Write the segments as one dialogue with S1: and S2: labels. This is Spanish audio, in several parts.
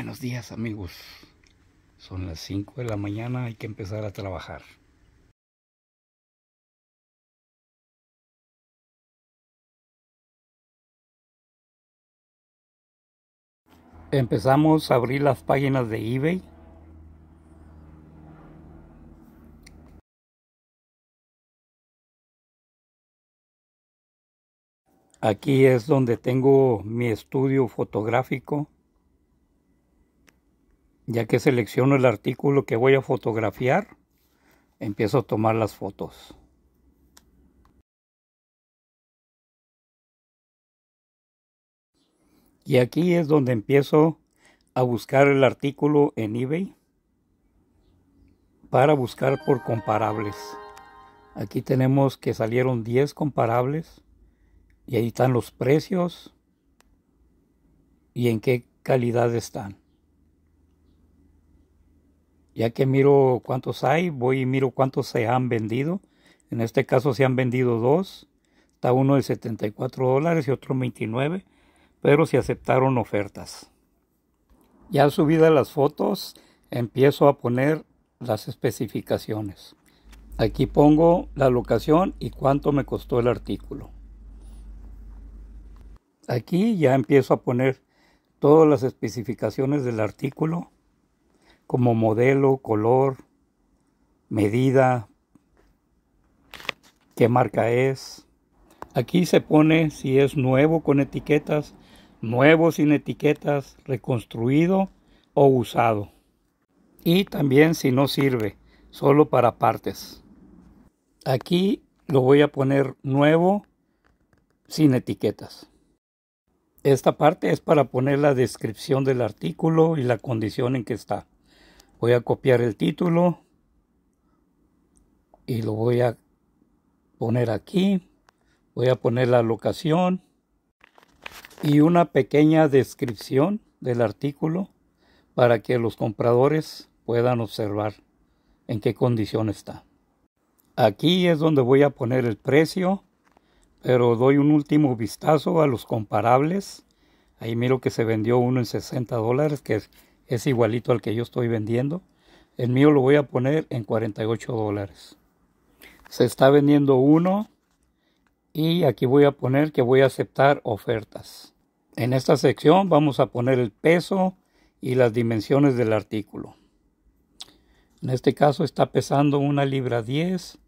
S1: Buenos días amigos. Son las 5 de la mañana, hay que empezar a trabajar. Empezamos a abrir las páginas de eBay. Aquí es donde tengo mi estudio fotográfico. Ya que selecciono el artículo que voy a fotografiar, empiezo a tomar las fotos. Y aquí es donde empiezo a buscar el artículo en eBay para buscar por comparables. Aquí tenemos que salieron 10 comparables y ahí están los precios y en qué calidad están ya que miro cuántos hay, voy y miro cuántos se han vendido. En este caso se han vendido dos. Está uno de 74 dólares y otro 29, pero se aceptaron ofertas. Ya subidas las fotos, empiezo a poner las especificaciones. Aquí pongo la locación y cuánto me costó el artículo. Aquí ya empiezo a poner todas las especificaciones del artículo como modelo, color, medida, qué marca es. Aquí se pone si es nuevo con etiquetas, nuevo sin etiquetas, reconstruido o usado. Y también si no sirve, solo para partes. Aquí lo voy a poner nuevo sin etiquetas. Esta parte es para poner la descripción del artículo y la condición en que está voy a copiar el título y lo voy a poner aquí. Voy a poner la locación y una pequeña descripción del artículo para que los compradores puedan observar en qué condición está. Aquí es donde voy a poner el precio, pero doy un último vistazo a los comparables. Ahí miro que se vendió uno en 60 dólares, que es es igualito al que yo estoy vendiendo. El mío lo voy a poner en 48 dólares. Se está vendiendo uno y aquí voy a poner que voy a aceptar ofertas. En esta sección vamos a poner el peso y las dimensiones del artículo. En este caso está pesando una libra 10.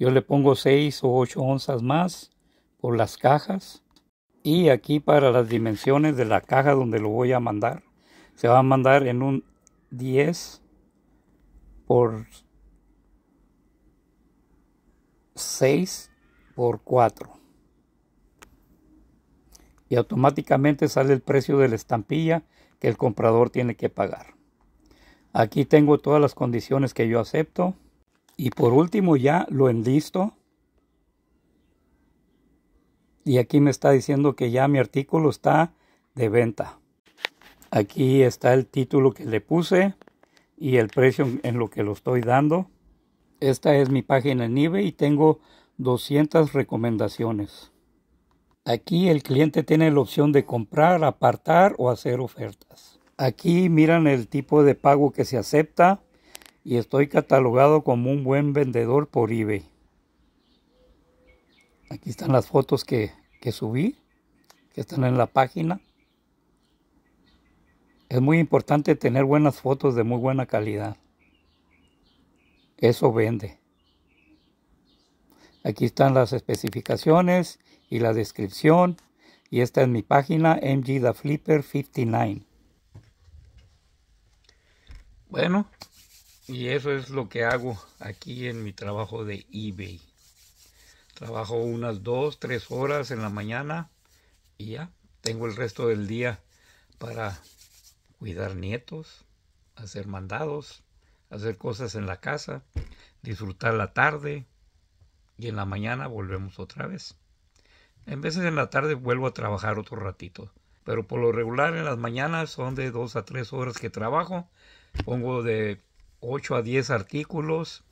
S1: Yo le pongo 6 o 8 onzas más por las cajas. Y aquí para las dimensiones de la caja donde lo voy a mandar se va a mandar en un 10 por 6 por 4 y automáticamente sale el precio de la estampilla que el comprador tiene que pagar. Aquí tengo todas las condiciones que yo acepto y por último ya lo enlisto y aquí me está diciendo que ya mi artículo está de venta. Aquí está el título que le puse y el precio en lo que lo estoy dando. Esta es mi página en eBay y tengo 200 recomendaciones. Aquí el cliente tiene la opción de comprar, apartar o hacer ofertas. Aquí miran el tipo de pago que se acepta y estoy catalogado como un buen vendedor por eBay. Aquí están las fotos que, que subí, que están en la página. Es muy importante tener buenas fotos de muy buena calidad. Eso vende. Aquí están las especificaciones y la descripción. Y esta es mi página, MG The Flipper 59. Bueno, y eso es lo que hago aquí en mi trabajo de eBay. Trabajo unas 2, 3 horas en la mañana y ya tengo el resto del día para cuidar nietos, hacer mandados, hacer cosas en la casa, disfrutar la tarde y en la mañana volvemos otra vez. En veces en la tarde vuelvo a trabajar otro ratito, pero por lo regular en las mañanas son de dos a tres horas que trabajo. Pongo de ocho a diez artículos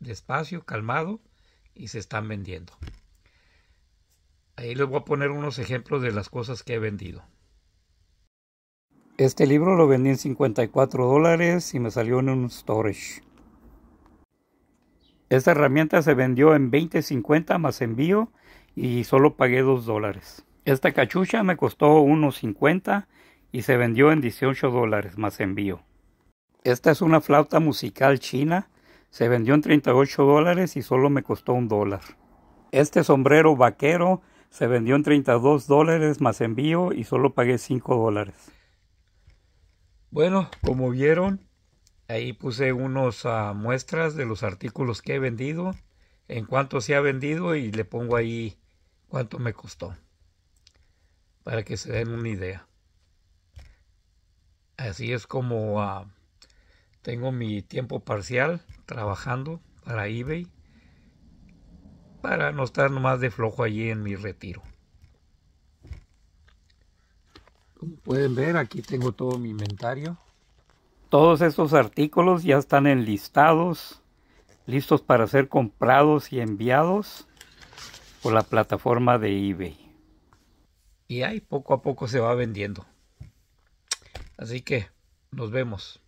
S1: despacio, calmado y se están vendiendo. Ahí les voy a poner unos ejemplos de las cosas que he vendido. Este libro lo vendí en 54 dólares y me salió en un storage. Esta herramienta se vendió en 20.50 más envío y solo pagué 2 dólares. Esta cachucha me costó 1.50 y se vendió en 18 dólares más envío. Esta es una flauta musical china. Se vendió en 38 dólares y solo me costó 1 dólar. Este sombrero vaquero se vendió en 32 dólares más envío y solo pagué 5 dólares. Bueno, como vieron, ahí puse unas ah, muestras de los artículos que he vendido, en cuánto se ha vendido y le pongo ahí cuánto me costó, para que se den una idea. Así es como ah, tengo mi tiempo parcial trabajando para eBay, para no estar nomás de flojo allí en mi retiro. pueden ver, aquí tengo todo mi inventario. Todos estos artículos ya están enlistados, listos para ser comprados y enviados por la plataforma de eBay. Y ahí poco a poco se va vendiendo. Así que nos vemos.